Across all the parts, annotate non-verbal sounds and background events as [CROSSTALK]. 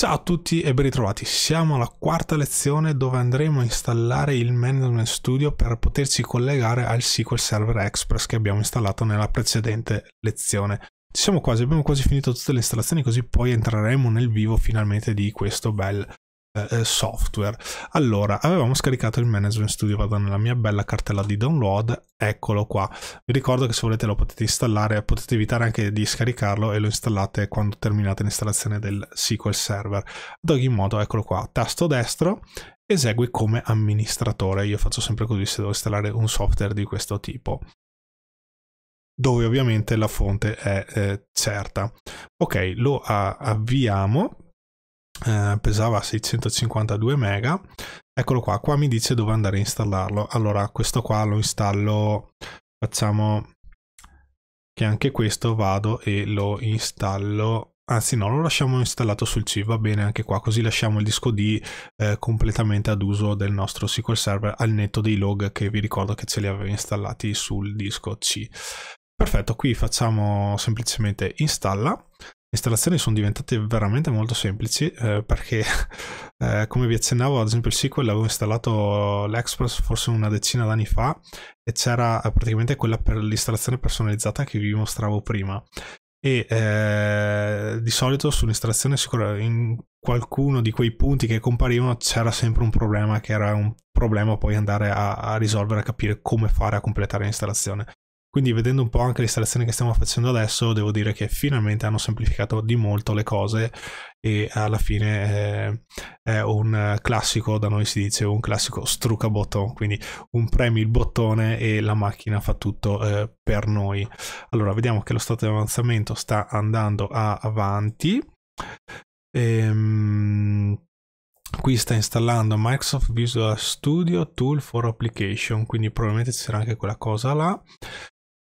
Ciao a tutti e ben ritrovati, siamo alla quarta lezione dove andremo a installare il Management Studio per poterci collegare al SQL Server Express che abbiamo installato nella precedente lezione. Ci siamo quasi, abbiamo quasi finito tutte le installazioni così poi entreremo nel vivo finalmente di questo bel eh, eh, software. Allora, avevamo scaricato il Management Studio, vado nella mia bella cartella di download, eccolo qua. Vi ricordo che se volete lo potete installare, potete evitare anche di scaricarlo e lo installate quando terminate l'installazione del SQL Server. Ad ogni modo, eccolo qua, tasto destro, esegui come amministratore. Io faccio sempre così se devo installare un software di questo tipo dove ovviamente la fonte è eh, certa. Ok, lo avviamo eh, pesava 652 mega eccolo qua qua mi dice dove andare a installarlo allora questo qua lo installo facciamo che anche questo vado e lo installo anzi no lo lasciamo installato sul C va bene anche qua così lasciamo il disco D eh, completamente ad uso del nostro SQL Server al netto dei log che vi ricordo che ce li avevo installati sul disco C perfetto qui facciamo semplicemente installa installazioni sono diventate veramente molto semplici eh, perché [LAUGHS] eh, come vi accennavo ad esempio il SQL l'avevo installato l'Express forse una decina d'anni fa e c'era eh, praticamente quella per l'installazione personalizzata che vi mostravo prima e eh, di solito sull'installazione sicura in qualcuno di quei punti che comparivano c'era sempre un problema che era un problema poi andare a, a risolvere a capire come fare a completare l'installazione quindi vedendo un po' anche l'installazione che stiamo facendo adesso, devo dire che finalmente hanno semplificato di molto le cose e alla fine è, eh, è un classico, da noi si dice un classico struca botton, quindi un premi il bottone e la macchina fa tutto eh, per noi. Allora, vediamo che lo stato di avanzamento sta andando avanti. Ehm qui sta installando Microsoft Visual Studio Tool for Application, quindi probabilmente ci sarà anche quella cosa là.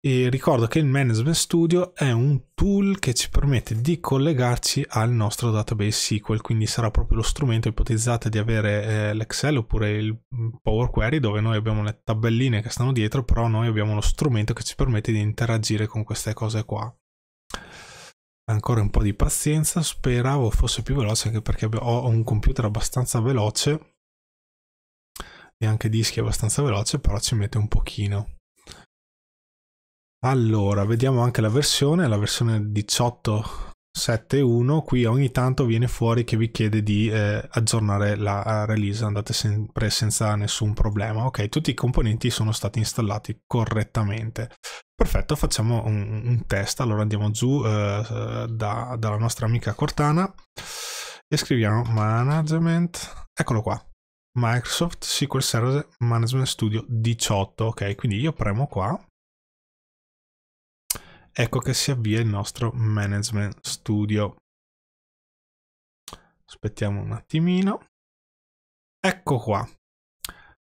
E ricordo che il Management Studio è un tool che ci permette di collegarci al nostro database SQL, quindi sarà proprio lo strumento, ipotizzate di avere eh, l'Excel oppure il Power Query dove noi abbiamo le tabelline che stanno dietro, però noi abbiamo lo strumento che ci permette di interagire con queste cose qua. Ancora un po' di pazienza, speravo fosse più veloce anche perché ho un computer abbastanza veloce e anche dischi abbastanza veloce, però ci mette un pochino. Allora, vediamo anche la versione, la versione 18.7.1. Qui ogni tanto viene fuori che vi chiede di eh, aggiornare la eh, release, andate sempre senza nessun problema. Ok, tutti i componenti sono stati installati correttamente. Perfetto, facciamo un, un test. Allora andiamo giù eh, da, dalla nostra amica Cortana e scriviamo management. Eccolo qua. Microsoft SQL Server Management Studio 18, ok? Quindi io premo qua ecco che si avvia il nostro Management Studio. Aspettiamo un attimino. Ecco qua.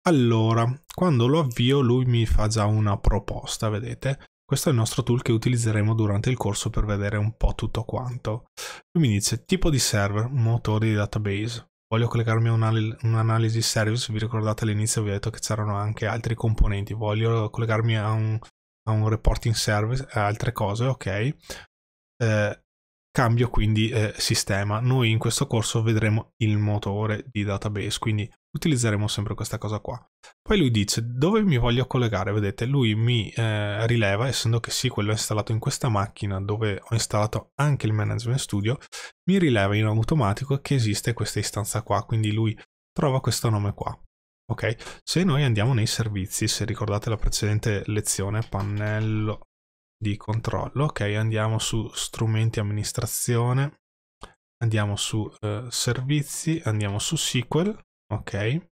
Allora, quando lo avvio lui mi fa già una proposta, vedete? Questo è il nostro tool che utilizzeremo durante il corso per vedere un po' tutto quanto. Lui mi dice tipo di server, motore di database. Voglio collegarmi a un'analisi service, vi ricordate all'inizio vi ho detto che c'erano anche altri componenti. Voglio collegarmi a un a un reporting service, a eh, altre cose, ok. Eh, cambio quindi eh, sistema. Noi in questo corso vedremo il motore di database, quindi utilizzeremo sempre questa cosa qua. Poi lui dice dove mi voglio collegare, vedete, lui mi eh, rileva, essendo che sì, quello è installato in questa macchina dove ho installato anche il Management Studio, mi rileva in automatico che esiste questa istanza qua, quindi lui trova questo nome qua. Ok, se noi andiamo nei servizi, se ricordate la precedente lezione, pannello di controllo, ok, andiamo su strumenti amministrazione, andiamo su eh, servizi, andiamo su SQL, ok.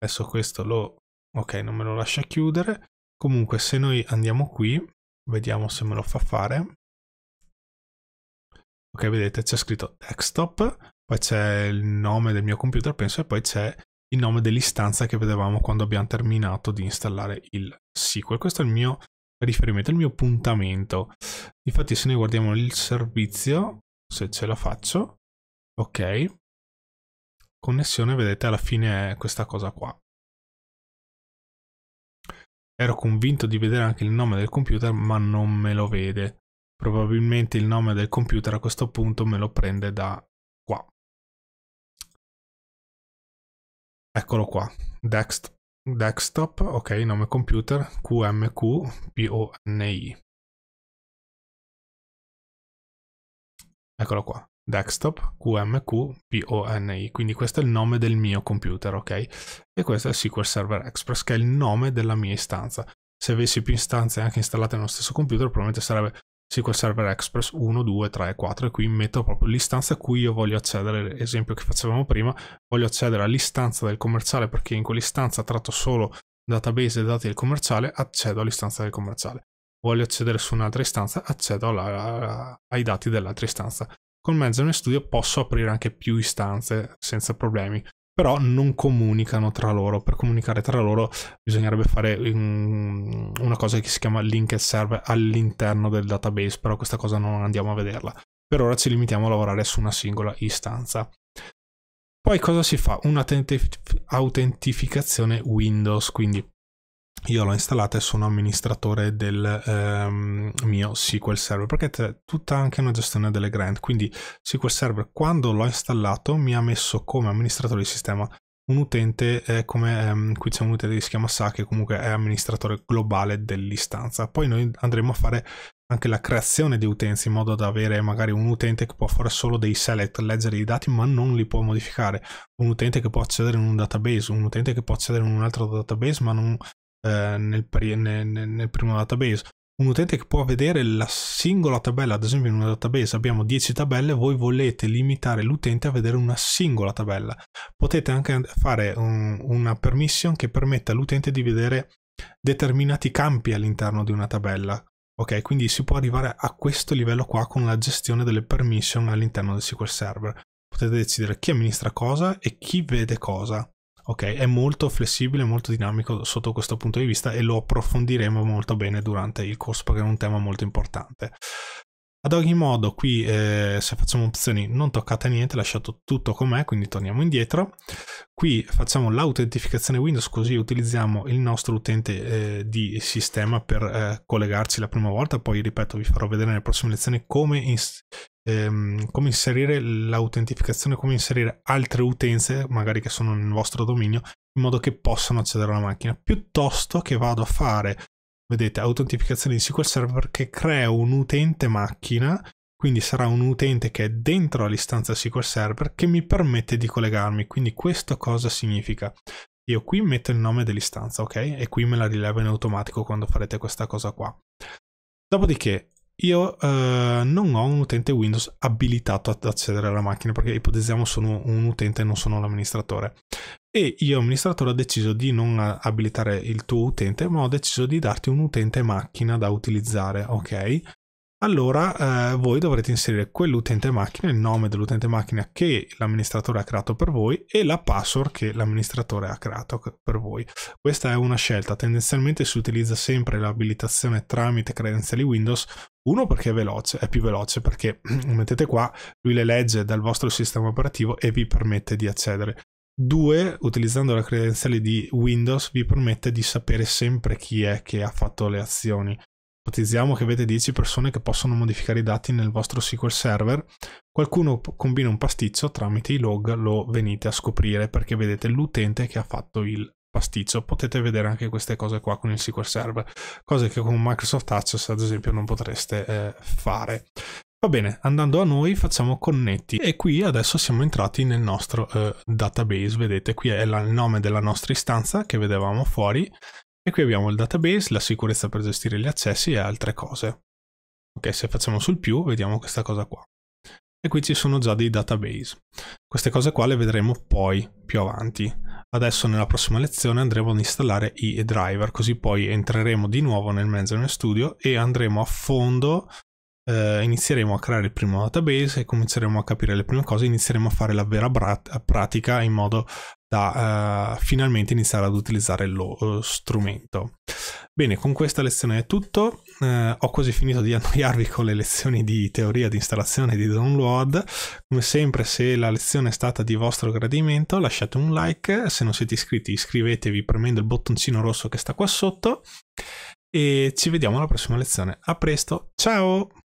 Adesso questo lo, ok, non me lo lascia chiudere. Comunque se noi andiamo qui, vediamo se me lo fa fare. Ok, vedete c'è scritto desktop, poi c'è il nome del mio computer, penso, e poi c'è il nome dell'istanza che vedevamo quando abbiamo terminato di installare il SQL. Questo è il mio riferimento, il mio puntamento. Infatti se noi guardiamo il servizio, se ce la faccio, ok, connessione, vedete alla fine è questa cosa qua. Ero convinto di vedere anche il nome del computer, ma non me lo vede. Probabilmente il nome del computer a questo punto me lo prende da qua. Eccolo qua, Dext, desktop, ok, nome computer, QMQPONI. Eccolo qua, desktop, QMQPONI, quindi questo è il nome del mio computer, ok? E questo è SQL Server Express, che è il nome della mia istanza. Se avessi più istanze anche installate nello stesso computer, probabilmente sarebbe SQL Server Express 1, 2, 3, 4 e qui metto proprio l'istanza a cui io voglio accedere, esempio che facevamo prima, voglio accedere all'istanza del commerciale perché in quell'istanza tratto solo database e dati del commerciale, accedo all'istanza del commerciale. Voglio accedere su un'altra istanza, accedo alla, ai dati dell'altra istanza. Con Management Studio posso aprire anche più istanze senza problemi però non comunicano tra loro. Per comunicare tra loro bisognerebbe fare um, una cosa che si chiama link che serve all'interno del database, però questa cosa non andiamo a vederla. Per ora ci limitiamo a lavorare su una singola istanza. Poi cosa si fa? Un'autentificazione Windows, quindi io l'ho installata e sono amministratore del ehm, mio SQL Server perché c'è tutta anche una gestione delle grant quindi SQL Server quando l'ho installato mi ha messo come amministratore di sistema un utente eh, come ehm, qui c'è un utente che si chiama Sa che comunque è amministratore globale dell'istanza poi noi andremo a fare anche la creazione di utenze in modo da avere magari un utente che può fare solo dei select, leggere i dati ma non li può modificare, un utente che può accedere in un database, un utente che può accedere in un altro database ma non eh, nel, nel, nel primo database un utente che può vedere la singola tabella, ad esempio in una database abbiamo 10 tabelle, voi volete limitare l'utente a vedere una singola tabella. Potete anche fare un, una permission che permetta all'utente di vedere determinati campi all'interno di una tabella. Ok, quindi si può arrivare a questo livello qua con la gestione delle permission all'interno del SQL Server. Potete decidere chi amministra cosa e chi vede cosa. Ok, è molto flessibile, molto dinamico sotto questo punto di vista e lo approfondiremo molto bene durante il corso perché è un tema molto importante. Ad ogni modo, qui eh, se facciamo opzioni non toccate niente, lasciato tutto com'è, quindi torniamo indietro. Qui facciamo l'autentificazione Windows, così utilizziamo il nostro utente eh, di sistema per eh, collegarci la prima volta. Poi, ripeto, vi farò vedere nelle prossime lezioni come, ins ehm, come inserire l'autentificazione, come inserire altre utenze, magari che sono nel vostro dominio, in modo che possano accedere alla macchina, piuttosto che vado a fare vedete autentificazione di SQL Server che crea un utente macchina, quindi sarà un utente che è dentro all'istanza SQL Server che mi permette di collegarmi, quindi questo cosa significa? Io qui metto il nome dell'istanza, ok? E qui me la rileva in automatico quando farete questa cosa qua. Dopodiché io eh, non ho un utente Windows abilitato ad accedere alla macchina perché ipotizziamo sono un utente e non sono l'amministratore e io amministratore ho deciso di non abilitare il tuo utente, ma ho deciso di darti un utente macchina da utilizzare, ok? Allora eh, voi dovrete inserire quell'utente macchina, il nome dell'utente macchina che l'amministratore ha creato per voi e la password che l'amministratore ha creato per voi. Questa è una scelta, tendenzialmente si utilizza sempre l'abilitazione tramite credenziali Windows, uno perché è veloce, è più veloce perché [CLEARS THROAT] mettete qua, lui le legge dal vostro sistema operativo e vi permette di accedere. 2, utilizzando la credenziale di Windows, vi permette di sapere sempre chi è che ha fatto le azioni. Ipotizziamo che avete 10 persone che possono modificare i dati nel vostro SQL Server. Qualcuno combina un pasticcio, tramite i log lo venite a scoprire perché vedete l'utente che ha fatto il pasticcio. Potete vedere anche queste cose qua con il SQL Server, cose che con Microsoft Access ad esempio non potreste eh, fare. Va bene, andando a noi facciamo connetti e qui adesso siamo entrati nel nostro eh, database, vedete qui è la, il nome della nostra istanza che vedevamo fuori e qui abbiamo il database, la sicurezza per gestire gli accessi e altre cose. Ok, se facciamo sul più vediamo questa cosa qua. E qui ci sono già dei database. Queste cose qua le vedremo poi più avanti. Adesso nella prossima lezione andremo ad installare i driver, così poi entreremo di nuovo nel Management Studio e andremo a fondo eh, inizieremo a creare il primo database e cominceremo a capire le prime cose, inizieremo a fare la vera pratica in modo da eh, finalmente iniziare ad utilizzare lo eh, strumento. Bene, con questa lezione è tutto, eh, ho quasi finito di [LAUGHS] annoiarvi con le lezioni di teoria di installazione e di download, come sempre se la lezione è stata di vostro gradimento lasciate un like, se non siete iscritti iscrivetevi premendo il bottoncino rosso che sta qua sotto e ci vediamo alla prossima lezione, a presto, ciao!